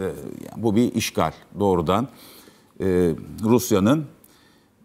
Ee, bu bir işgal doğrudan. Ee, Rusya'nın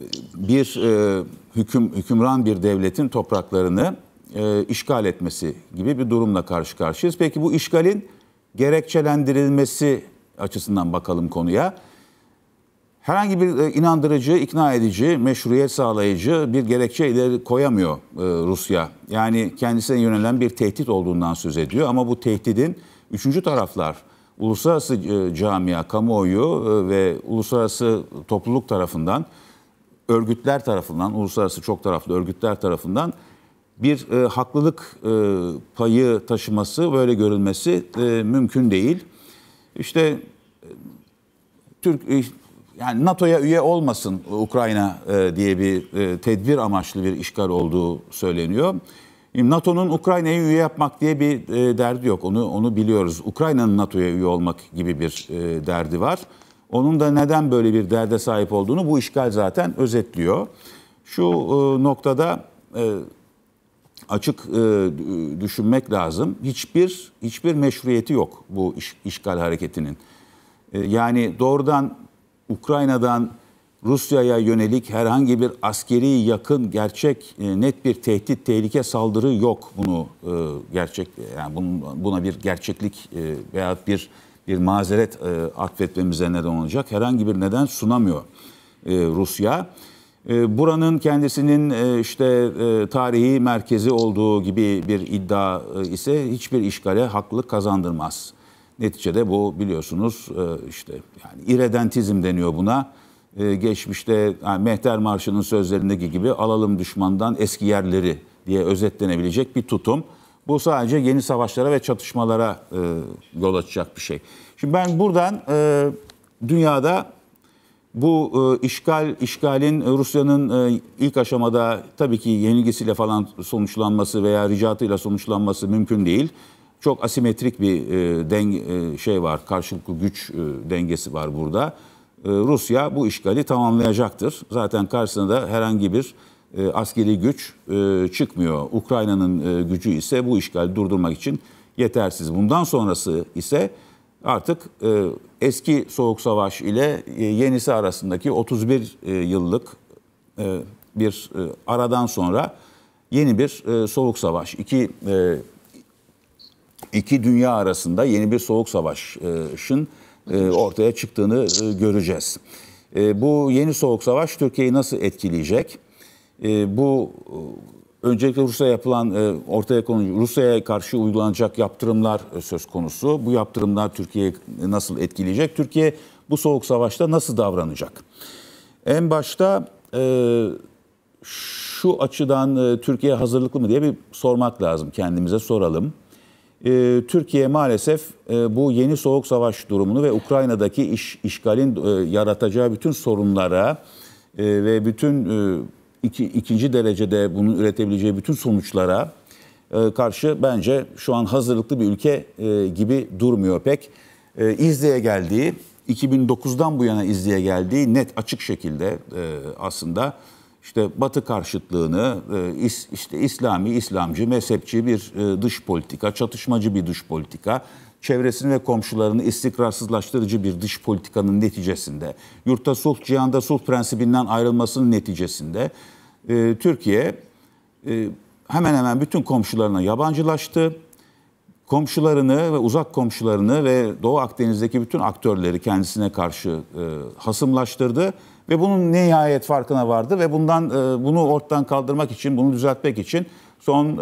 e, bir e, hüküm hükümran bir devletin topraklarını e, işgal etmesi gibi bir durumla karşı karşıyayız. Peki bu işgalin gerekçelendirilmesi açısından bakalım konuya. Herhangi bir e, inandırıcı, ikna edici, meşruiyet sağlayıcı bir gerekçe ileri koyamıyor Rusya. Yani kendisine yönelen bir tehdit olduğundan söz ediyor ama bu tehdidin üçüncü taraflar uluslararası e, camia, kamuoyu e, ve uluslararası topluluk tarafından, örgütler tarafından, uluslararası çok taraflı örgütler tarafından bir e, haklılık e, payı taşıması, böyle görülmesi e, mümkün değil. İşte e, Türk e, yani NATO'ya üye olmasın Ukrayna e, diye bir e, tedbir amaçlı bir işgal olduğu söyleniyor. E, NATO'nun Ukrayna'yı üye yapmak diye bir e, derdi yok. Onu onu biliyoruz. Ukrayna'nın NATO'ya üye olmak gibi bir e, derdi var. Onun da neden böyle bir derde sahip olduğunu bu işgal zaten özetliyor. Şu e, noktada e, açık e, düşünmek lazım. Hiçbir hiçbir meşruiyeti yok bu iş, işgal hareketinin. E, yani doğrudan Ukrayna'dan Rusya'ya yönelik herhangi bir askeri yakın gerçek e, net bir tehdit tehlike saldırı yok bunu e, gerçek yani buna bir gerçeklik e, veya bir bir mazeret atfetmemize neden olacak herhangi bir neden sunamıyor Rusya. Buranın kendisinin işte tarihi merkezi olduğu gibi bir iddia ise hiçbir işgale haklılık kazandırmaz. Neticede bu biliyorsunuz işte yani irredentizm deniyor buna e, geçmişte yani Mehter Marşı'nın sözlerindeki gibi alalım düşmandan eski yerleri diye özetlenebilecek bir tutum. Bu sadece yeni savaşlara ve çatışmalara e, yol açacak bir şey. Şimdi ben buradan e, dünyada bu e, işgal işgalin e, Rusya'nın e, ilk aşamada tabii ki yenilgisiyle falan sonuçlanması veya ricatıyla sonuçlanması mümkün değil. Çok asimetrik bir e, denge e, şey var. Karşılıklı güç e, dengesi var burada. Ee, Rusya bu işgali tamamlayacaktır. Zaten karşısına herhangi bir e, askeri güç e, çıkmıyor. Ukrayna'nın e, gücü ise bu işgali durdurmak için yetersiz. Bundan sonrası ise artık eski Soğuk Savaş ile yenisi arasındaki 31 yıllık bir aradan sonra yeni bir Soğuk Savaş. İki iki dünya arasında yeni bir soğuk savaşın e, ortaya çıktığını e, göreceğiz. E, bu yeni soğuk savaş Türkiye'yi nasıl etkileyecek? Bu öncelikle Rusya'ya yapılan ortaya konu Rusya'ya karşı uygulanacak yaptırımlar söz konusu. Bu yaptırımlar Türkiye'yi nasıl etkileyecek? Türkiye bu soğuk savaşta nasıl davranacak? En başta şu açıdan Türkiye hazırlıklı mı diye bir sormak lazım kendimize soralım e, Türkiye maalesef e, bu yeni soğuk savaş durumunu ve Ukrayna'daki iş, işgalin e, yaratacağı bütün sorunlara e, ve bütün e, iki, ikinci derecede bunun üretebileceği bütün sonuçlara e, karşı bence şu an hazırlıklı bir ülke e, gibi durmuyor pek. E, İzli'ye geldiği, 2009'dan bu yana izleye geldiği net açık şekilde e, aslında işte Batı karşıtlığını e, işte İslami, İslamcı, mezhepçi bir e, dış politika, çatışmacı bir dış politika, çevresini ve komşularını istikrarsızlaştırıcı bir dış politikanın neticesinde, yurtta sulh, cihanda sulh prensibinden ayrılmasının neticesinde e, Türkiye hemen hemen bütün komşularına yabancılaştı komşularını ve uzak komşularını ve Doğu Akdeniz'deki bütün aktörleri kendisine karşı e, hasımlaştırdı ve bunun nihayet farkına vardı ve bundan e, bunu ortadan kaldırmak için, bunu düzeltmek için son e,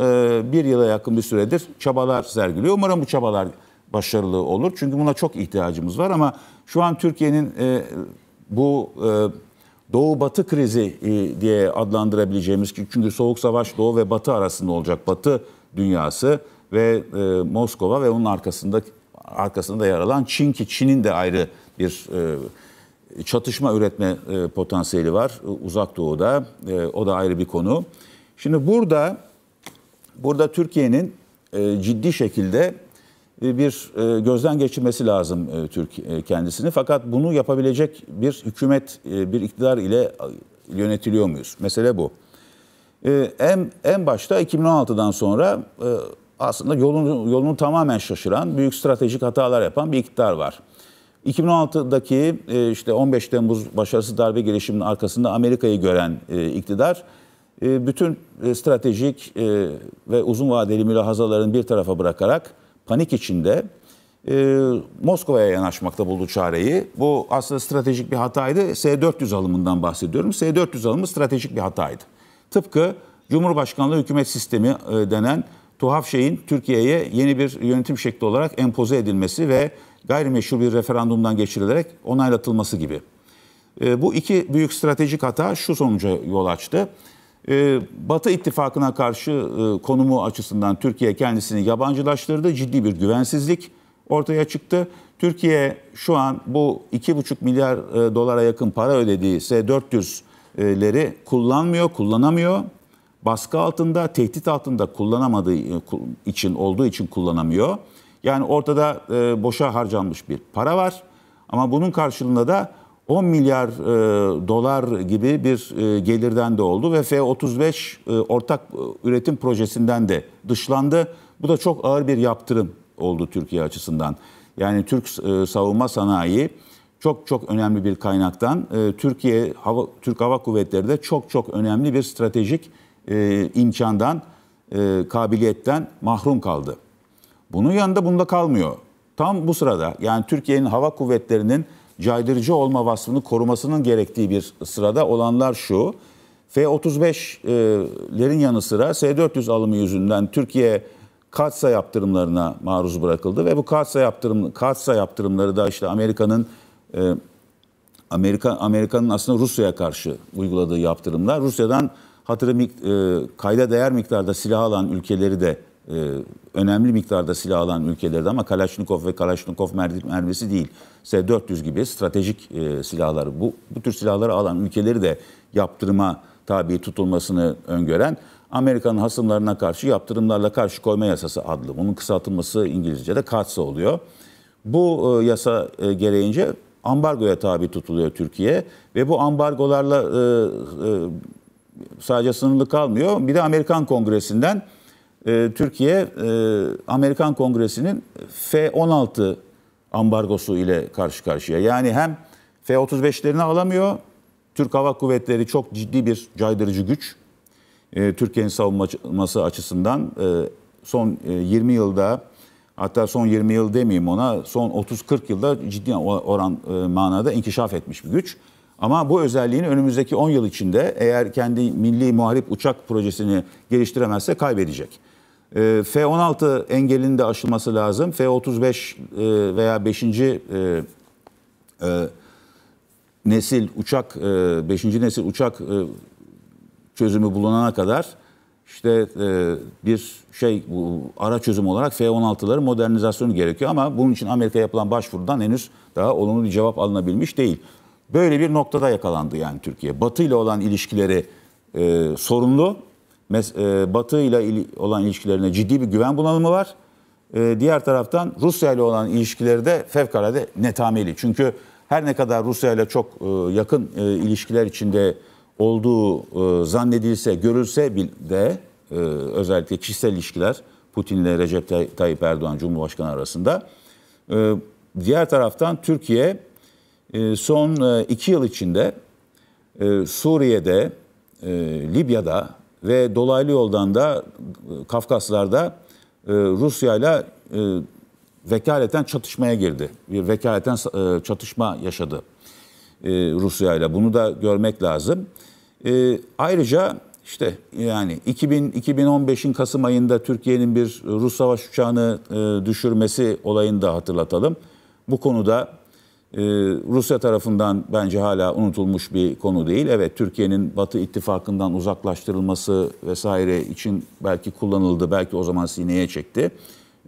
bir yıla yakın bir süredir çabalar sergiliyor. Umarım bu çabalar başarılı olur. Çünkü buna çok ihtiyacımız var ama şu an Türkiye'nin e, bu e, Doğu-Batı krizi e, diye adlandırabileceğimiz çünkü soğuk savaş Doğu ve Batı arasında olacak. Batı dünyası ve e, Moskova ve onun arkasında arkasında yer alan Çin ki Çin'in de ayrı bir e, çatışma üretme e, potansiyeli var Uzak Doğu'da. E, o da ayrı bir konu. Şimdi burada burada Türkiye'nin e, ciddi şekilde e, bir e, gözden geçirmesi lazım e, Türk kendisini. Fakat bunu yapabilecek bir hükümet, bir iktidar ile yönetiliyor muyuz? Mesele bu. En, en başta 2016'dan sonra aslında yolunu, yolunu tamamen şaşıran, büyük stratejik hatalar yapan bir iktidar var. 2016'daki e, işte 15 Temmuz başarısız darbe girişiminin arkasında Amerika'yı gören e, iktidar e, bütün e, stratejik e, ve uzun vadeli mülahazalarını bir tarafa bırakarak panik içinde e, Moskova'ya yanaşmakta buldu çareyi. Bu aslında stratejik bir hataydı. S-400 alımından bahsediyorum. S-400 alımı stratejik bir hataydı. Tıpkı Cumhurbaşkanlığı hükümet sistemi e, denen tuhaf şeyin Türkiye'ye yeni bir yönetim şekli olarak empoze edilmesi ve gayrimeşru bir referandumdan geçirilerek onaylatılması gibi. E, bu iki büyük stratejik hata şu sonuca yol açtı. E, Batı ittifakına karşı e, konumu açısından Türkiye kendisini yabancılaştırdı. Ciddi bir güvensizlik ortaya çıktı. Türkiye şu an bu 2,5 milyar e, dolara yakın para ödediği S-400'leri kullanmıyor, kullanamıyor baskı altında, tehdit altında kullanamadığı e, için olduğu için kullanamıyor. Yani ortada e, boşa harcanmış bir para var ama bunun karşılığında da 10 milyar e, dolar gibi bir e, gelirden de oldu ve F-35 e, ortak e, üretim projesinden de dışlandı. Bu da çok ağır bir yaptırım oldu Türkiye açısından. Yani Türk e, savunma sanayi çok çok önemli bir kaynaktan e, Türkiye Hava Türk Hava Kuvvetleri de çok çok önemli bir stratejik e, imkandan, e, kabiliyetten mahrum kaldı. Bunun yanında bunda kalmıyor. Tam bu sırada yani Türkiye'nin hava kuvvetlerinin caydırıcı olma vasfını korumasının gerektiği bir sırada olanlar şu. F-35'lerin yanı sıra S-400 alımı yüzünden Türkiye katsa yaptırımlarına maruz bırakıldı ve bu katsa yaptırım katsa yaptırımları da işte Amerika'nın e, Amerika Amerika'nın aslında Rusya'ya karşı uyguladığı yaptırımlar Rusya'dan hatıra e, kayda değer miktarda silah alan ülkeleri de e, önemli miktarda silah alan ülkeleri de ama Kalashnikov ve Kalaşnikov mermisi değil. S-400 gibi stratejik e, silahları bu, bu tür silahları alan ülkeleri de yaptırıma tabi tutulmasını öngören Amerika'nın hasımlarına karşı yaptırımlarla karşı koyma yasası adlı. Bunun kısaltılması İngilizce'de CATSA oluyor. Bu e, yasa e, gereğince ambargoya tabi tutuluyor Türkiye ve bu ambargolarla e, e sadece sınırlı kalmıyor. Bir de Amerikan Kongresi'nden e, Türkiye e, Amerikan Kongresi'nin F-16 ambargosu ile karşı karşıya. Yani hem F-35'lerini alamıyor. Türk Hava Kuvvetleri çok ciddi bir caydırıcı güç. E, Türkiye'nin savunması açısından e, son e, 20 yılda hatta son 20 yıl demeyeyim ona son 30-40 yılda ciddi oran e, manada inkişaf etmiş bir güç. Ama bu özelliğini önümüzdeki 10 yıl içinde eğer kendi milli muharip uçak projesini geliştiremezse kaybedecek. Ee, F-16 engelinin de aşılması lazım. F-35 e, veya 5. E, e, nesil uçak, 5. nesil uçak çözümü bulunana kadar işte bir şey bu ara çözüm olarak F-16'ların modernizasyonu gerekiyor ama bunun için Amerika yapılan başvurudan henüz daha olumlu bir cevap alınabilmiş değil böyle bir noktada yakalandı yani Türkiye. Batı ile olan ilişkileri e, sorumlu. Mes, e, Batı ile il, olan ilişkilerine ciddi bir güven bunalımı var. E, diğer taraftan Rusya ile olan ilişkileri de fevkalade netameli. Çünkü her ne kadar Rusya ile çok e, yakın e, ilişkiler içinde olduğu e, zannedilse, görülse de e, özellikle kişisel ilişkiler Putin ile Recep Tayyip Erdoğan Cumhurbaşkanı arasında. E, diğer taraftan Türkiye ee, son e, iki yıl içinde e, Suriye'de, e, Libya'da ve dolaylı yoldan da Kafkaslar'da Rusya ile vekaleten çatışmaya girdi. Bir vekaleten çatışma yaşadı Rusya ile. Bunu da görmek lazım. Ayrıca işte yani 2000, 2015'in Kasım ayında Türkiye'nin bir Rus savaş uçağını düşürmesi olayını da hatırlatalım. Bu konuda ee, Rusya tarafından bence hala unutulmuş bir konu değil. Evet Türkiye'nin Batı ittifakından uzaklaştırılması vesaire için belki kullanıldı. Belki o zaman sineye çekti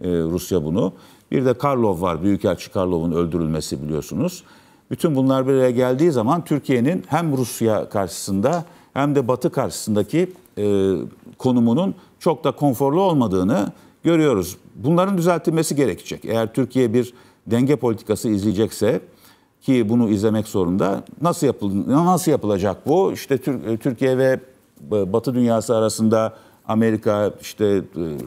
e, Rusya bunu. Bir de Karlov var. Büyükelçi Karlov'un öldürülmesi biliyorsunuz. Bütün bunlar bir araya geldiği zaman Türkiye'nin hem Rusya karşısında hem de Batı karşısındaki e, konumunun çok da konforlu olmadığını görüyoruz. Bunların düzeltilmesi gerekecek. Eğer Türkiye bir denge politikası izleyecekse ki bunu izlemek zorunda. Nasıl yapıldı? nasıl yapılacak bu? İşte e, Türkiye ve e, Batı dünyası arasında Amerika, işte e,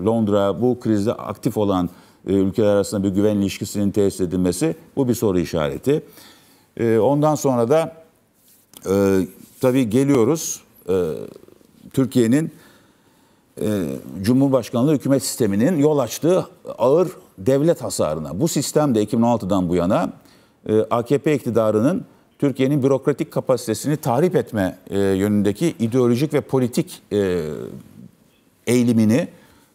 Londra bu krizde aktif olan ülkeler arasında bir güven ilişkisinin tesis edilmesi bu bir soru işareti. Ondan sonra da tabii geliyoruz Türkiye'nin Cumhurbaşkanlığı hükümet sisteminin yol açtığı ağır devlet hasarına. Bu sistem de 2016'dan bu yana e, AKP iktidarının Türkiye'nin bürokratik kapasitesini tahrip etme e, yönündeki ideolojik ve politik e, eğilimini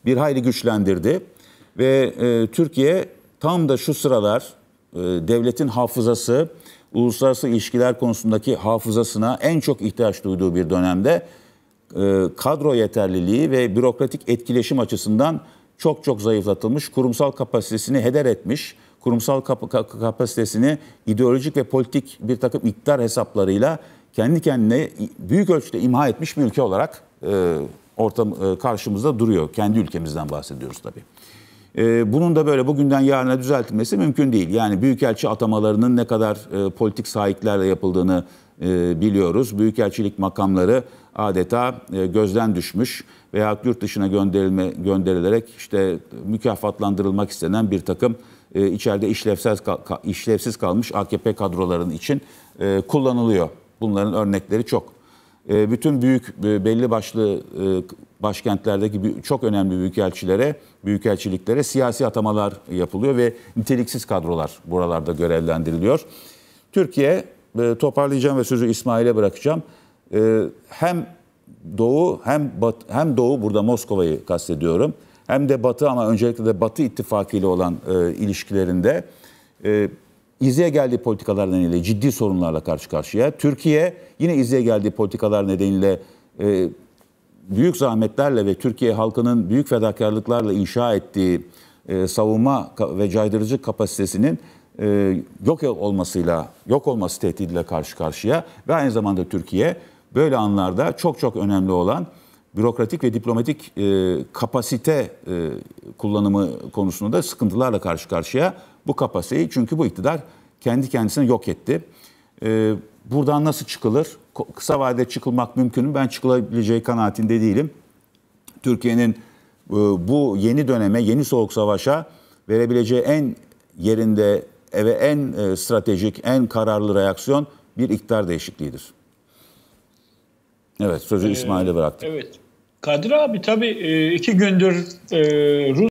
bir hayli güçlendirdi. Ve Türkiye tam da şu sıralar devletin hafızası, uluslararası ilişkiler konusundaki hafızasına en çok ihtiyaç duyduğu bir dönemde kadro yeterliliği ve bürokratik etkileşim açısından çok çok zayıflatılmış, kurumsal kapasitesini heder etmiş kurumsal kap- kap- kapasitesini ideolojik ve politik bir takım iktidar hesaplarıyla kendi kendine büyük ölçüde imha etmiş bir ülke olarak e, ortam e, karşımızda duruyor. Kendi ülkemizden bahsediyoruz tabii. E, bunun da böyle bugünden yarına düzeltilmesi mümkün değil. Yani büyükelçi atamalarının ne kadar e, politik sahiplerle yapıldığını e, biliyoruz. Büyükelçilik makamları adeta e, gözden düşmüş veya yurt dışına gönderilme gönderilerek işte mükafatlandırılmak istenen bir takım e, içeride işlevsiz işlevsiz kalmış AKP kadrolarının için e, kullanılıyor. Bunların örnekleri çok. E, bütün büyük e, belli başlı e, başkentlerdeki çok önemli büyükelçilere, büyükelçiliklere siyasi atamalar yapılıyor ve niteliksiz kadrolar buralarda görevlendiriliyor. Türkiye e, toparlayacağım ve sözü İsmail'e bırakacağım. E, hem Doğu hem Bat, hem Doğu burada Moskova'yı kastediyorum hem de Batı ama öncelikle de Batı ittifakı ile olan e, ilişkilerinde e, izleye geldiği politikalar nedeniyle ciddi sorunlarla karşı karşıya. Türkiye yine izleye geldiği politikalar nedeniyle e, büyük zahmetlerle ve Türkiye halkının büyük fedakarlıklarla inşa ettiği e, savunma ve caydırıcı kapasitesinin e, yok e-, olmasıyla, yok olması tehdidiyle karşı karşıya ve aynı zamanda Türkiye böyle anlarda çok çok önemli olan bürokratik ve diplomatik e, kapasite e, kullanımı konusunda da sıkıntılarla karşı karşıya bu kapasiteyi çünkü bu iktidar kendi kendisini yok etti. E, buradan nasıl çıkılır? Kısa vadede çıkılmak mümkün mü? Ben çıkılabileceği kanaatinde değilim. Türkiye'nin e, bu yeni döneme, yeni soğuk savaşa verebileceği en yerinde ve en e, stratejik, en kararlı reaksiyon bir iktidar değişikliğidir. Evet, sözü ee, İsmail'e bıraktık. Evet. Kadir abi tabii e, iki gündür e, Rus